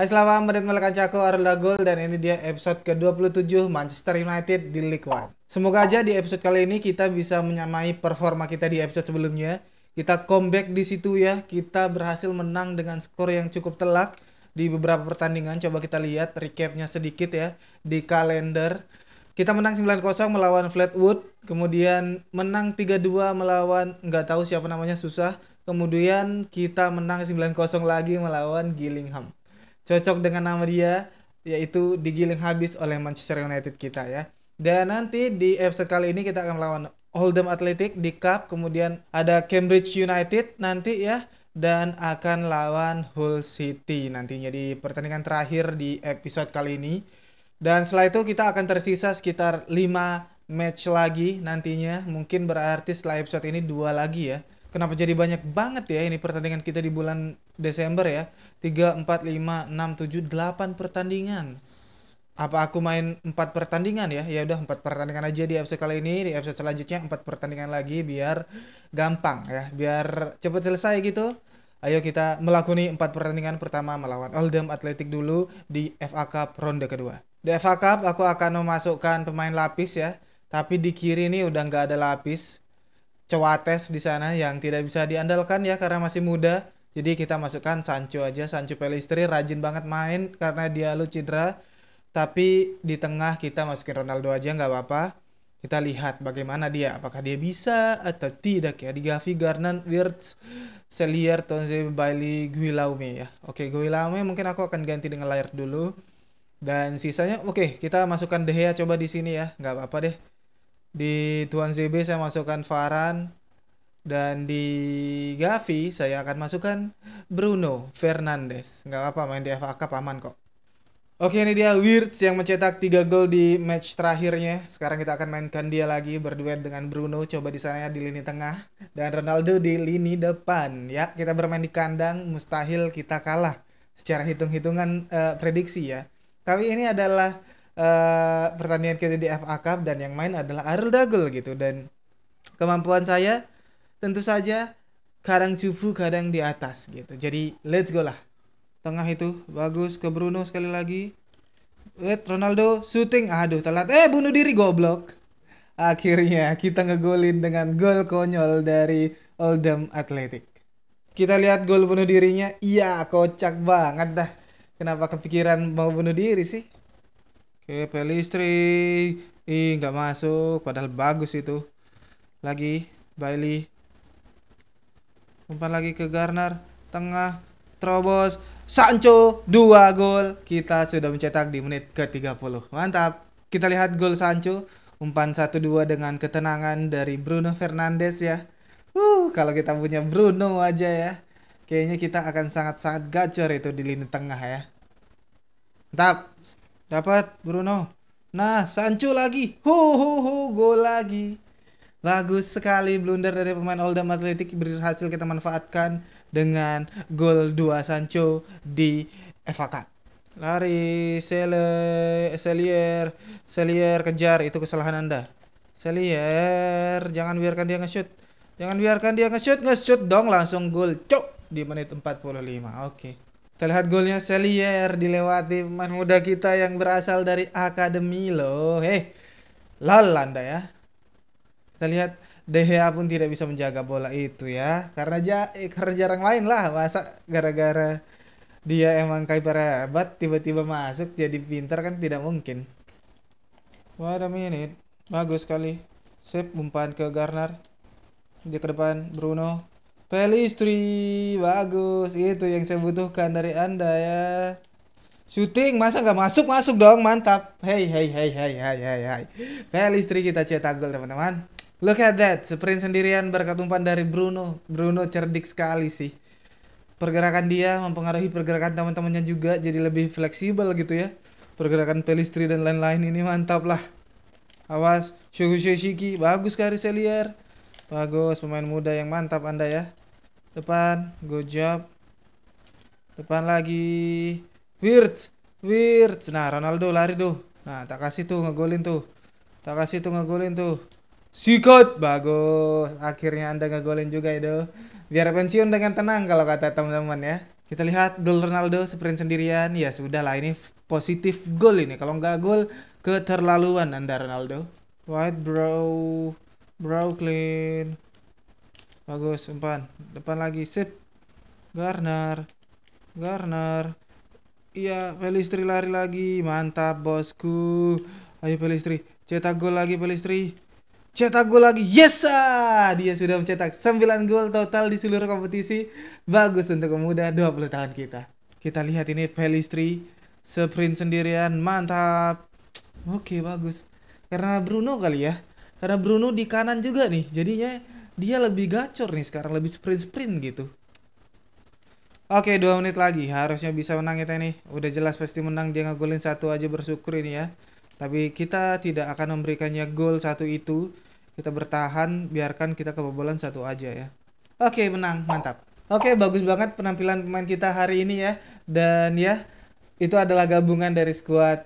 Hai selamat menikmati kancaku Arla Gol dan ini dia episode ke-27 Manchester United di League One. Semoga aja di episode kali ini kita bisa menyamai performa kita di episode sebelumnya. Kita comeback di situ ya, kita berhasil menang dengan skor yang cukup telak di beberapa pertandingan. Coba kita lihat recapnya sedikit ya di kalender. Kita menang 9-0 melawan Flatwood, kemudian menang 3-2 melawan nggak tahu siapa namanya susah. Kemudian kita menang 9-0 lagi melawan Gillingham cocok dengan nama dia yaitu digiling habis oleh Manchester United kita ya. Dan nanti di episode kali ini kita akan melawan Oldham Athletic di Cup, kemudian ada Cambridge United nanti ya dan akan lawan Hull City nantinya di pertandingan terakhir di episode kali ini. Dan setelah itu kita akan tersisa sekitar 5 match lagi nantinya. Mungkin berarti setelah episode ini dua lagi ya. Kenapa jadi banyak banget ya ini pertandingan kita di bulan Desember ya? 3, 4, 5, 6, 7, 8 pertandingan. Apa aku main 4 pertandingan ya? Ya udah 4 pertandingan aja di episode kali ini, di episode selanjutnya 4 pertandingan lagi biar gampang ya, biar cepet selesai gitu. Ayo kita melakoni 4 pertandingan pertama melawan Oldham Athletic dulu di FA Cup ronde kedua. Di FA Cup aku akan memasukkan pemain lapis ya, tapi di kiri ini udah nggak ada lapis tes di sana yang tidak bisa diandalkan ya karena masih muda. Jadi kita masukkan Sancho aja, Sancho Pelistri rajin banget main karena dia lu cedera. Tapi di tengah kita masukin Ronaldo aja nggak apa-apa. Kita lihat bagaimana dia, apakah dia bisa atau tidak ya di Gavi, Garnan, Wirtz, Selier, Tonze, Bailey, Guilaume ya. Oke, Guilaume mungkin aku akan ganti dengan layar dulu. Dan sisanya oke, kita masukkan De coba di sini ya, nggak apa-apa deh di Tuan ZB saya masukkan Varan dan di Gavi saya akan masukkan Bruno Fernandes. Nggak apa main di FA Cup aman kok. Oke ini dia Wirtz yang mencetak tiga gol di match terakhirnya. Sekarang kita akan mainkan dia lagi berduet dengan Bruno. Coba di sana ya di lini tengah dan Ronaldo di lini depan. Ya kita bermain di kandang mustahil kita kalah secara hitung-hitungan uh, prediksi ya. Tapi ini adalah uh, pertandingan kita di FA Cup dan yang main adalah Arul Dagel gitu dan kemampuan saya tentu saja kadang cupu kadang di atas gitu jadi let's go lah tengah itu bagus ke Bruno sekali lagi Wait, Ronaldo shooting aduh telat eh bunuh diri goblok akhirnya kita ngegolin dengan gol konyol dari Oldham Athletic kita lihat gol bunuh dirinya iya kocak banget dah kenapa kepikiran mau bunuh diri sih Kabel listrik. Ih, nggak masuk. Padahal bagus itu. Lagi, Bailey. Umpan lagi ke Garner. Tengah, terobos. Sancho, dua gol. Kita sudah mencetak di menit ke-30. Mantap. Kita lihat gol Sancho. Umpan 1-2 dengan ketenangan dari Bruno Fernandes ya. Uh, kalau kita punya Bruno aja ya. Kayaknya kita akan sangat-sangat gacor itu di lini tengah ya. Mantap. Dapat Bruno. Nah, Sancho lagi. Ho ho ho, gol lagi. Bagus sekali blunder dari pemain Oldham Athletic berhasil kita manfaatkan dengan gol 2 Sancho di FA Cup. Lari, Sele, Selier, Selier kejar itu kesalahan Anda. Selier, jangan biarkan dia nge-shoot. Jangan biarkan dia nge-shoot, nge-shoot dong langsung gol. Cok di menit 45. Oke. Okay. Terlihat golnya Selier dilewati pemain muda kita yang berasal dari akademi loh. Heh, lol anda ya. Kita lihat Dehea pun tidak bisa menjaga bola itu ya. Karena, ja eh, karena jarang main lah. Masa gara-gara dia emang kiper hebat tiba-tiba masuk jadi pinter kan tidak mungkin. Wah, minute. Bagus sekali. Sip, umpan ke Garner. Dia ke depan, Bruno. Pelistri bagus. Itu yang saya butuhkan dari Anda ya. Shooting masa nggak masuk? Masuk dong, mantap. Hey, hey, hey, hey, hey, hey, hey. Pilih istri kita cetak gol, teman-teman. Look at that, sprint sendirian berkat umpan dari Bruno. Bruno cerdik sekali sih. Pergerakan dia mempengaruhi pergerakan teman-temannya juga, jadi lebih fleksibel gitu ya. Pergerakan pelistri dan lain-lain ini mantap lah. Awas, Shogo Shiki, bagus kali Selier. Bagus, pemain muda yang mantap Anda ya depan good job depan lagi weird, weird, nah Ronaldo lari tuh nah tak kasih tuh ngegolin tuh tak kasih tuh ngegolin tuh Sikot bagus akhirnya anda ngegolin juga itu biar pensiun dengan tenang kalau kata teman-teman ya kita lihat gol Ronaldo sprint sendirian ya sudah lah ini positif gol ini kalau nggak gol keterlaluan anda Ronaldo White bro clean. Bagus, umpan. Depan lagi, sip. Garner. Garner. Iya, Pelistri lari lagi. Mantap, bosku. Ayo Pelistri, cetak gol lagi Pelistri. Cetak gol lagi. Yes! Dia sudah mencetak 9 gol total di seluruh kompetisi. Bagus untuk pemuda 20 tahun kita. Kita lihat ini Pelistri sprint sendirian. Mantap. Oke, bagus. Karena Bruno kali ya. Karena Bruno di kanan juga nih. Jadinya dia lebih gacor nih sekarang lebih sprint sprint gitu oke dua menit lagi harusnya bisa menang kita nih udah jelas pasti menang dia ngegolin satu aja bersyukur ini ya tapi kita tidak akan memberikannya gol satu itu kita bertahan biarkan kita kebobolan satu aja ya oke menang mantap oke bagus banget penampilan pemain kita hari ini ya dan ya itu adalah gabungan dari skuad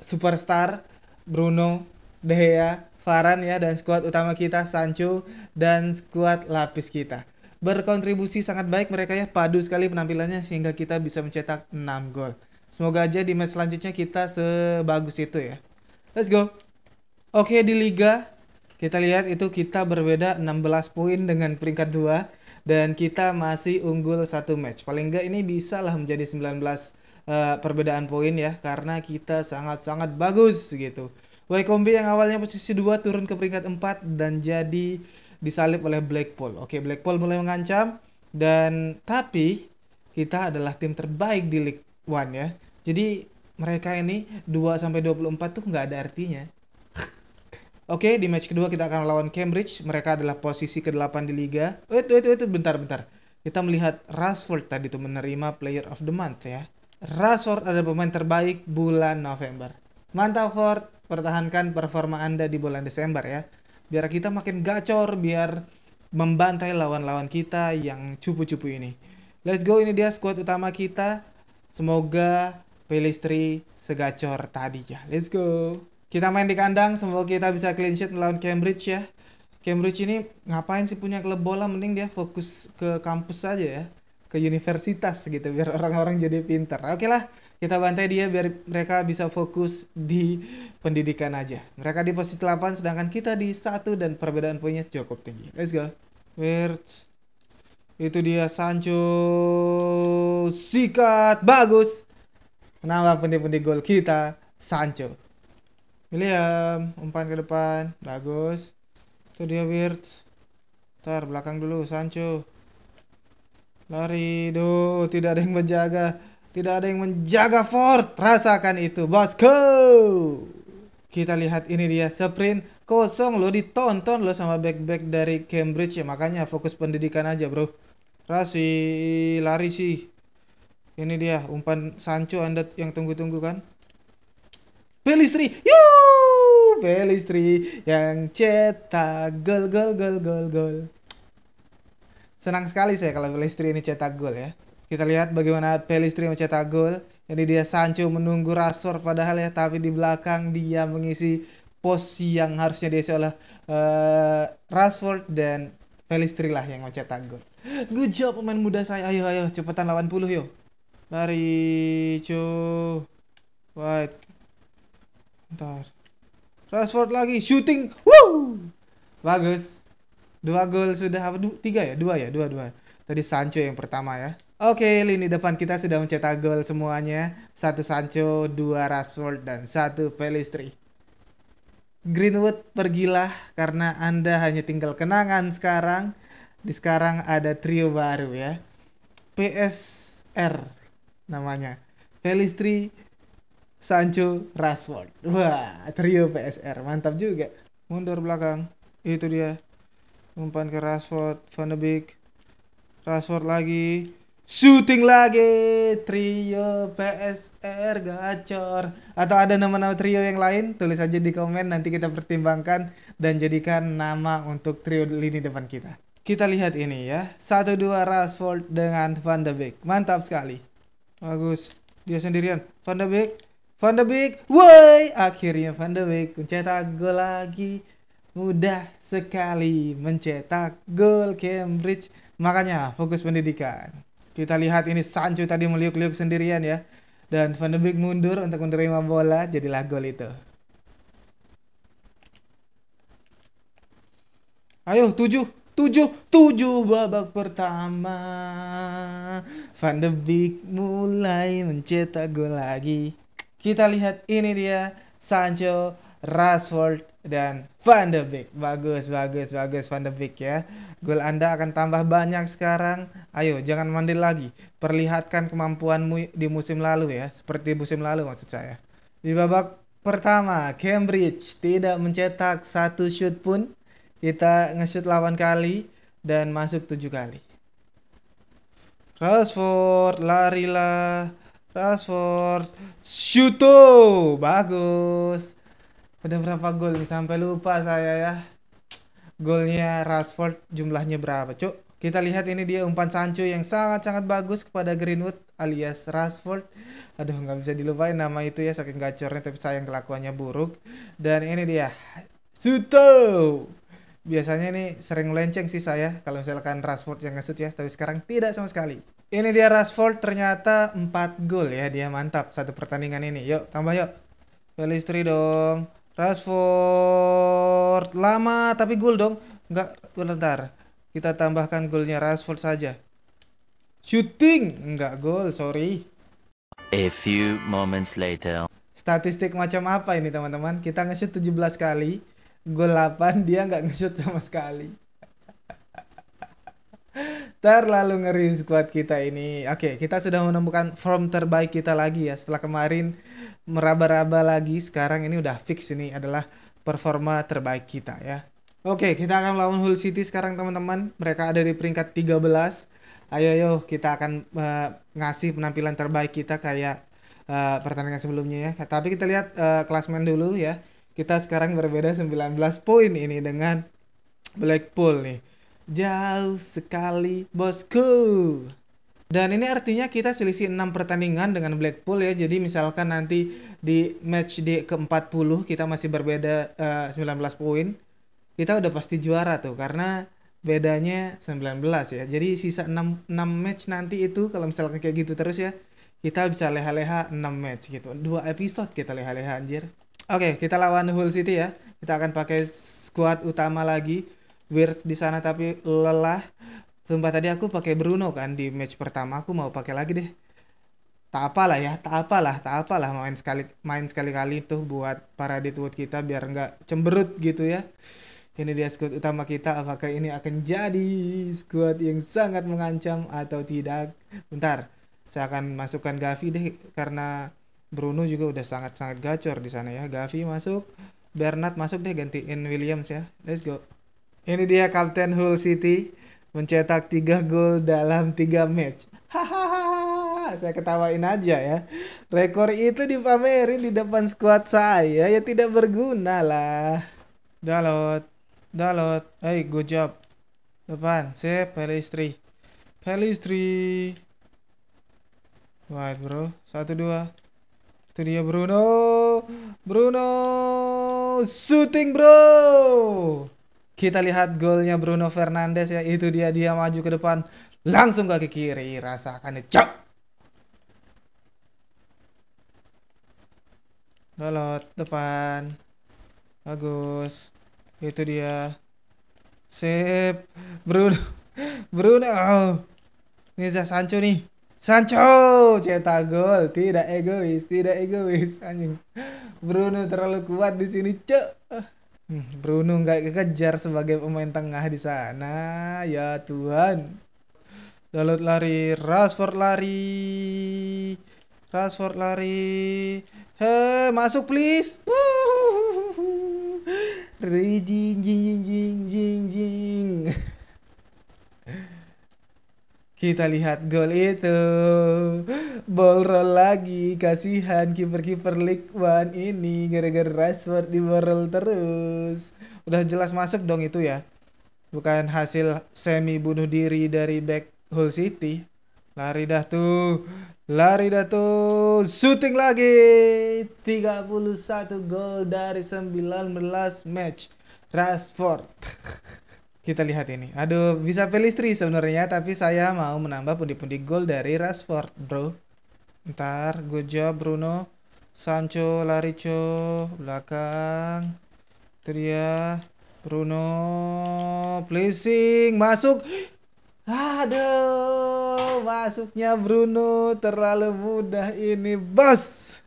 superstar Bruno, Dea, Faran ya dan skuad utama kita Sancho dan skuad lapis kita. Berkontribusi sangat baik mereka ya, padu sekali penampilannya sehingga kita bisa mencetak 6 gol. Semoga aja di match selanjutnya kita sebagus itu ya. Let's go. Oke, di liga kita lihat itu kita berbeda 16 poin dengan peringkat 2 dan kita masih unggul satu match. Paling enggak ini bisa lah menjadi 19 uh, eh, perbedaan poin ya karena kita sangat-sangat bagus gitu. Waikombe yang awalnya posisi 2 turun ke peringkat 4 dan jadi disalib oleh Blackpool. Oke, Blackpool mulai mengancam dan tapi kita adalah tim terbaik di League One ya. Jadi mereka ini 2 sampai 24 tuh nggak ada artinya. Oke, di match kedua kita akan lawan Cambridge. Mereka adalah posisi ke-8 di liga. Wait, wait, wait, bentar, bentar. Kita melihat Rashford tadi tuh menerima player of the month ya. Rashford adalah pemain terbaik bulan November. Mantap Ford, pertahankan performa Anda di bulan Desember ya biar kita makin gacor biar membantai lawan-lawan kita yang cupu-cupu ini let's go ini dia squad utama kita semoga Pelistri segacor tadi ya let's go kita main di kandang semoga kita bisa clean sheet melawan Cambridge ya Cambridge ini ngapain sih punya klub bola mending dia fokus ke kampus saja ya ke universitas gitu biar orang-orang jadi pinter oke okay lah kita bantai dia biar mereka bisa fokus di pendidikan aja. Mereka di posisi 8 sedangkan kita di satu dan perbedaan punya cukup tinggi. Let's go. Wirtz. Itu dia Sancho. Sikat bagus. Menambah pundi-pundi gol kita Sancho. William umpan ke depan. Bagus. Itu dia Wirtz. Ntar belakang dulu Sancho. Lari, do tidak ada yang menjaga tidak ada yang menjaga Ford. Rasakan itu, bosku. Kita lihat ini dia sprint kosong lo ditonton lo sama back-back dari Cambridge ya makanya fokus pendidikan aja bro. Rasi lari sih. Ini dia umpan Sancho Anda yang tunggu-tunggu kan. Pelistri, yo Pelistri yang cetak gol gol gol gol gol. Senang sekali saya kalau Pelistri ini cetak gol ya. Kita lihat bagaimana Pelistri mencetak gol. Ini dia Sancho menunggu Rashford padahal ya tapi di belakang dia mengisi pos yang harusnya diisi oleh uh, Rashford dan Pelistri lah yang mencetak gol. Good job pemain muda saya. Ayo ayo cepetan lawan puluh yo. Lari cu. wait Ntar. Rashford lagi shooting. Woo! Bagus. Dua gol sudah apa? Tiga ya? Dua ya? Dua dua. Tadi Sancho yang pertama ya. Oke, lini depan kita sudah mencetak gol semuanya. Satu Sancho, dua Rashford, dan satu Pelistri. Greenwood pergilah karena Anda hanya tinggal kenangan sekarang. Di sekarang ada trio baru ya. PSR namanya. Pelistri, Sancho, Rashford. Wah, trio PSR. Mantap juga. Mundur belakang. Itu dia. Umpan ke Rashford, Van de Beek. Rashford lagi Shooting lagi trio PSR gacor atau ada nama-nama trio yang lain tulis aja di komen nanti kita pertimbangkan dan jadikan nama untuk trio lini depan kita. Kita lihat ini ya. 1-2 Rashford dengan Van de Beek. Mantap sekali. Bagus. Dia sendirian. Van de Beek. Van de Beek. Woi, akhirnya Van de Beek mencetak gol lagi. Mudah sekali mencetak gol Cambridge. Makanya fokus pendidikan. Kita lihat ini Sancho tadi meliuk-liuk sendirian ya. Dan Van de Beek mundur untuk menerima bola, jadilah gol itu. Ayo, tujuh, tujuh, tujuh babak pertama. Van de Beek mulai mencetak gol lagi. Kita lihat ini dia, Sancho, Rashford, dan Van de Beek. Bagus, bagus, bagus Van de Beek ya. Gol Anda akan tambah banyak sekarang. Ayo, jangan mandi lagi. Perlihatkan kemampuanmu di musim lalu ya, seperti musim lalu maksud saya. Di babak pertama, Cambridge tidak mencetak satu shoot pun. Kita nge-shoot lawan kali dan masuk tujuh kali. Rashford, larilah. Rashford, shoot -o! Bagus. Udah berapa gol sampai lupa saya ya golnya Rashford jumlahnya berapa cuk kita lihat ini dia umpan Sancho yang sangat-sangat bagus kepada Greenwood alias Rashford aduh nggak bisa dilupain nama itu ya saking gacornya tapi sayang kelakuannya buruk dan ini dia Suto biasanya ini sering lenceng sih saya kalau misalkan Rashford yang ngesut ya tapi sekarang tidak sama sekali ini dia Rashford ternyata 4 gol ya dia mantap satu pertandingan ini yuk tambah yuk Pelistri dong Rashford lama tapi gol dong. Enggak, bentar. Kita tambahkan golnya Rashford saja. Shooting, enggak gol, sorry. A few moments later. Statistik macam apa ini teman-teman? Kita nge-shoot 17 kali, gol 8, dia nggak nge-shoot sama sekali. Terlalu ngeri squad kita ini. Oke, kita sudah menemukan form terbaik kita lagi ya setelah kemarin meraba-raba lagi sekarang ini udah fix ini adalah performa terbaik kita ya. Oke, kita akan melawan Hull City sekarang teman-teman. Mereka ada di peringkat 13. Ayo yo, kita akan uh, ngasih penampilan terbaik kita kayak uh, pertandingan sebelumnya ya. Tapi kita lihat uh, klasmen dulu ya. Kita sekarang berbeda 19 poin ini dengan Blackpool nih. Jauh sekali, bosku. Dan ini artinya kita selisih 6 pertandingan dengan Blackpool ya. Jadi misalkan nanti di match di ke-40 kita masih berbeda uh, eh, 19 poin. Kita udah pasti juara tuh karena bedanya 19 ya. Jadi sisa 6, 6 match nanti itu kalau misalkan kayak gitu terus ya kita bisa leha-leha 6 match gitu. Dua episode kita leha-leha anjir. Oke, okay, kita lawan Hull City ya. Kita akan pakai squad utama lagi. Weird di sana tapi lelah sumpah tadi aku pakai Bruno kan di match pertama aku mau pakai lagi deh tak apalah ya tak apalah tak apalah main sekali main sekali-kali tuh buat para Deadwood kita biar nggak cemberut gitu ya ini dia squad utama kita apakah ini akan jadi squad yang sangat mengancam atau tidak bentar saya akan masukkan Gavi deh karena Bruno juga udah sangat-sangat gacor di sana ya Gavi masuk Bernard masuk deh gantiin Williams ya let's go ini dia Kapten Hull City mencetak 3 gol dalam 3 match. Hahaha, saya ketawain aja ya. Rekor itu dipamerin di depan skuad saya ya tidak berguna lah. Dalot, Dalot, hey good job. Depan, sip, Pelistri. Pelistri. Wah bro, satu dua. Itu dia Bruno. Bruno, shooting bro. Kita lihat golnya Bruno Fernandes ya. Itu dia dia maju ke depan. Langsung ke kiri. Rasakan cok. Lolot depan. Bagus. Itu dia. Sip. Bruno. Bruno. Oh. ini Zah Sancho nih. Sancho cetak gol, tidak egois, tidak egois anjing. Bruno terlalu kuat di sini, cek. Hmm, Bruno nggak kekejar sebagai pemain tengah di sana ya Tuhan Dalot lari Rashford lari Rashford lari he masuk please Rijing jing jing jing jing kita lihat gol itu. Ball roll lagi. Kasihan kiper-kiper League One ini gara-gara Rashford di roll terus. Udah jelas masuk dong itu ya. Bukan hasil semi bunuh diri dari back Hull City. Lari dah tuh. Lari dah tuh. Shooting lagi. 31 gol dari 19 match. Rashford. Kita lihat ini. Aduh, bisa Pelistri sebenarnya, tapi saya mau menambah pundi-pundi gol dari Rashford, bro. Ntar, job, Bruno, Sancho, co. belakang. Itu Bruno, pleasing, masuk. Aduh, masuknya Bruno terlalu mudah ini, bos.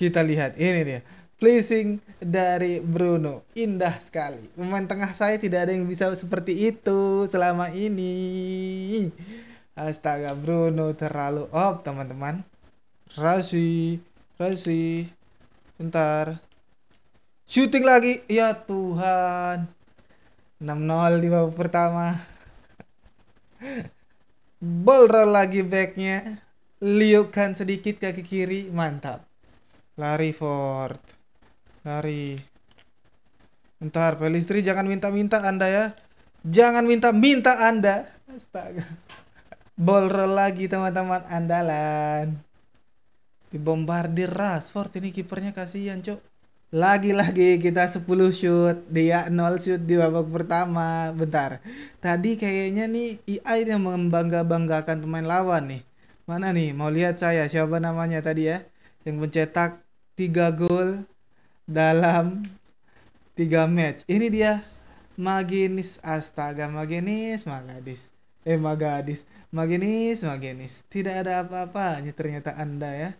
Kita lihat, ini dia. Pleasing dari Bruno. Indah sekali. Pemain tengah saya tidak ada yang bisa seperti itu selama ini. Astaga, Bruno terlalu op, teman-teman. Rasi, Rasi. Bentar. Shooting lagi. Ya Tuhan. 6-0 di babak pertama. Ball roll lagi backnya. liukkan sedikit kaki kiri. Mantap. Larry Ford. Cari. Bentar, Pelistri jangan minta-minta Anda ya. Jangan minta-minta Anda. Astaga. Bolrol lagi teman-teman andalan. Dibombardir Rashford ini kipernya kasihan, Cok. Lagi-lagi kita 10 shoot, dia 0 shoot di babak pertama. Bentar. Tadi kayaknya nih AI e yang membangga-banggakan pemain lawan nih. Mana nih? Mau lihat saya siapa namanya tadi ya? Yang mencetak 3 gol dalam tiga match. Ini dia Maginis astaga Maginis Magadis. Eh Magadis, Maginis Maginis. Tidak ada apa-apanya ternyata Anda ya.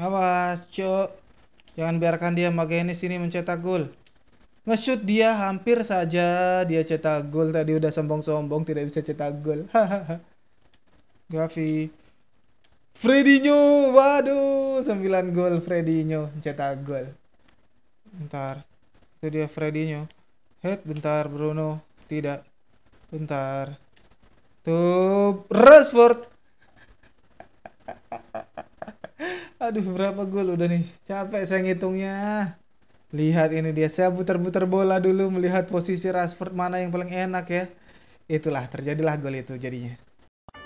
Awas, Cok. Jangan biarkan dia Maginis ini mencetak gol. nge dia hampir saja dia cetak gol tadi udah sombong-sombong tidak bisa cetak gol. Gavi Fredinho, waduh, 9 gol Fredinho cetak gol. Bentar. Itu dia Freddy-nya. Head, bentar Bruno. Tidak. Bentar. Tuh, Rashford. Aduh, berapa gol udah nih. Capek saya ngitungnya. Lihat ini dia. Saya putar-putar bola dulu melihat posisi Rashford mana yang paling enak ya. Itulah, terjadilah gol itu jadinya.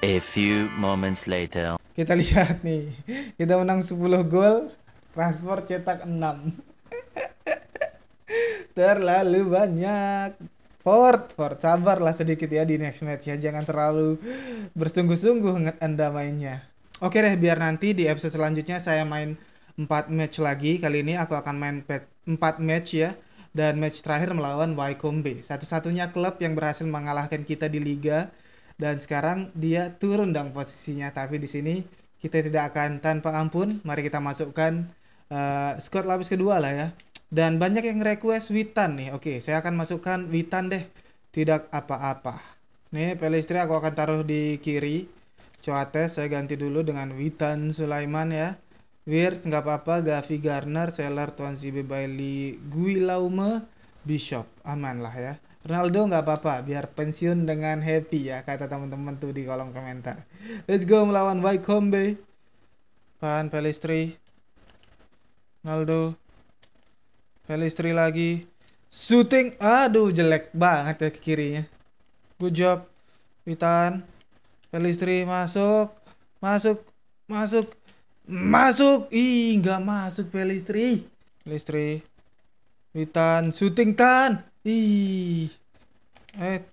A few moments later. Kita lihat nih. Kita menang 10 gol. Rashford cetak 6 terlalu banyak. Ford, Ford, sabarlah sedikit ya di next match ya. Jangan terlalu bersungguh-sungguh Anda mainnya. Oke deh, biar nanti di episode selanjutnya saya main 4 match lagi. Kali ini aku akan main 4 match ya. Dan match terakhir melawan Wycombe. Satu-satunya klub yang berhasil mengalahkan kita di Liga. Dan sekarang dia turun dong posisinya. Tapi di sini kita tidak akan tanpa ampun. Mari kita masukkan uh, eh, squad lapis kedua lah ya. Dan banyak yang request Witan nih. Oke, saya akan masukkan Witan deh. Tidak apa-apa. Nih, pelistri aku akan taruh di kiri. Coates saya ganti dulu dengan Witan Sulaiman ya. Wirt nggak apa-apa, Gavi Garner, Seller, Tuan zibi Bailey, Guilaume, Bishop, aman lah ya. Ronaldo nggak apa-apa, biar pensiun dengan happy ya, kata teman-teman tuh di kolom komentar. Let's go melawan Wycombe. Pan Pelistri, Ronaldo, Velistri lagi. Shooting. Aduh jelek banget ya ke kirinya. Good job. Witan. Velistri masuk. Masuk. Masuk. Masuk. Ih nggak masuk Velistri. Velistri. Witan. Shooting Tan. Ih. Eh.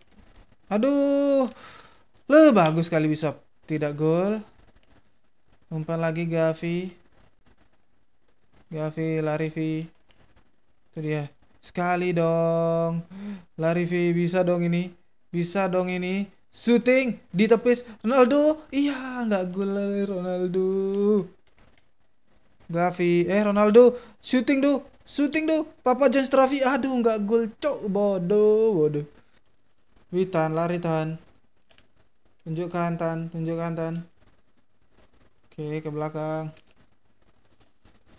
Aduh. le bagus kali bisa tidak gol. Umpan lagi Gavi. Gavi, Larifi itu dia sekali dong lari v bisa dong ini bisa dong ini shooting di tepis Ronaldo iya nggak gol Ronaldo Gavi eh Ronaldo shooting do shooting do Papa John Stravi aduh nggak gol cok bodoh bodoh Witan lari tahan tunjukkan tan tunjukkan tan oke ke belakang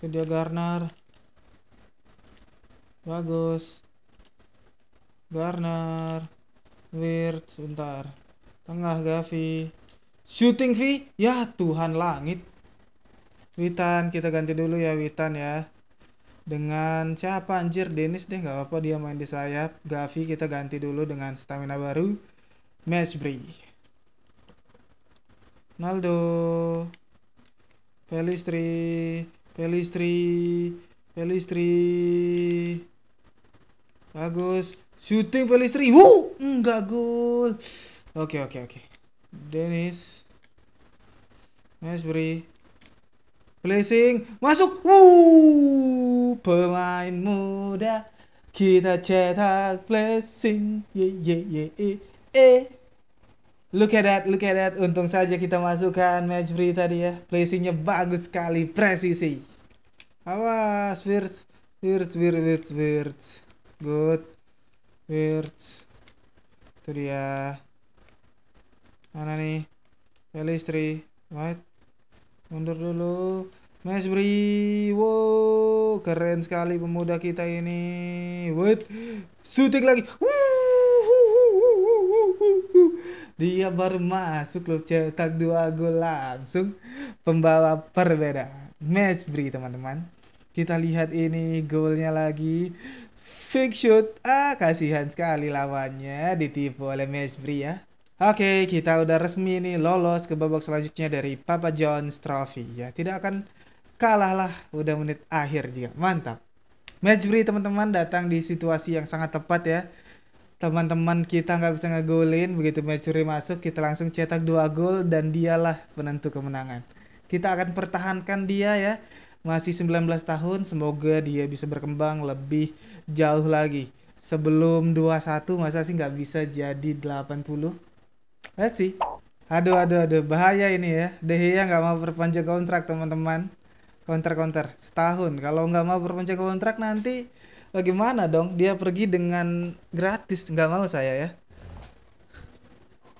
ke dia Garner Bagus. Garner. Weird sebentar. Tengah Gavi. Shooting V. Ya Tuhan langit. Witan kita ganti dulu ya Witan ya. Dengan siapa anjir Dennis deh nggak apa-apa dia main di sayap. Gavi kita ganti dulu dengan stamina baru. Mesbri, Naldo. Pelistri. Pelistri. Pelistri. Bagus. Shooting pelistri. wu, enggak gol. Oke, oke, oke. Dennis, Dennis. Mesbury. Placing. Masuk. wu, pemain muda. Kita cetak placing. Ye ye ye ye eh. Look at that, look at that. Untung saja kita masukkan match free tadi ya. Placingnya bagus sekali, presisi. Awas, Wirtz, Wirtz, Wirtz, Wirtz good words itu dia mana nih Pelistri what? mundur dulu Mesbri wow keren sekali pemuda kita ini What? sutik lagi dia baru masuk loh cetak dua gol langsung pembawa perbedaan Mesbri teman-teman kita lihat ini golnya lagi Fake shoot. Ah, kasihan sekali lawannya ditipu oleh Bri ya. Oke, kita udah resmi nih lolos ke babak selanjutnya dari Papa John's Trophy ya. Tidak akan kalah lah udah menit akhir juga. Mantap. Bri teman-teman datang di situasi yang sangat tepat ya teman-teman kita nggak bisa ngegolin begitu Bri masuk kita langsung cetak dua gol dan dialah penentu kemenangan kita akan pertahankan dia ya masih 19 tahun semoga dia bisa berkembang lebih jauh lagi sebelum 21 masa sih nggak bisa jadi 80 let's see aduh aduh aduh bahaya ini ya deh ya nggak mau perpanjang kontrak teman-teman counter counter setahun kalau nggak mau perpanjang kontrak nanti bagaimana dong dia pergi dengan gratis nggak mau saya ya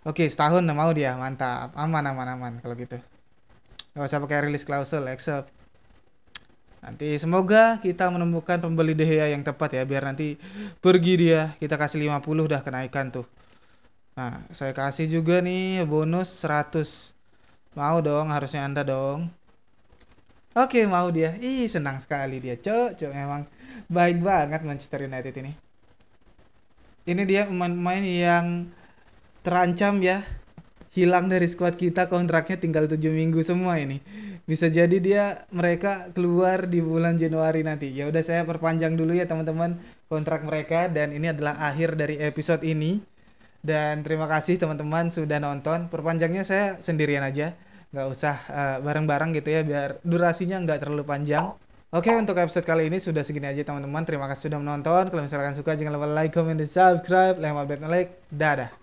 Oke, setahun mau dia, mantap. Aman, aman, aman kalau gitu. nggak usah pakai rilis klausul, except Nanti semoga kita menemukan pembeli Dehya yang tepat ya biar nanti pergi dia kita kasih 50 dah kenaikan tuh. Nah, saya kasih juga nih bonus 100. Mau dong harusnya Anda dong. Oke, mau dia. Ih, senang sekali dia. Cok, cok memang baik banget Manchester United ini. Ini dia pemain-pemain yang terancam ya hilang dari skuad kita kontraknya tinggal 7 minggu semua ini bisa jadi dia mereka keluar di bulan Januari nanti. Ya udah saya perpanjang dulu ya teman-teman kontrak mereka dan ini adalah akhir dari episode ini. Dan terima kasih teman-teman sudah nonton. Perpanjangnya saya sendirian aja, nggak usah eh, bareng-bareng uh, gitu ya biar durasinya nggak terlalu panjang. Oke okay, untuk episode kali ini sudah segini aja teman-teman. Terima kasih sudah menonton. Kalau misalkan suka jangan lupa like, comment, dan subscribe. Lemah button like. Dadah.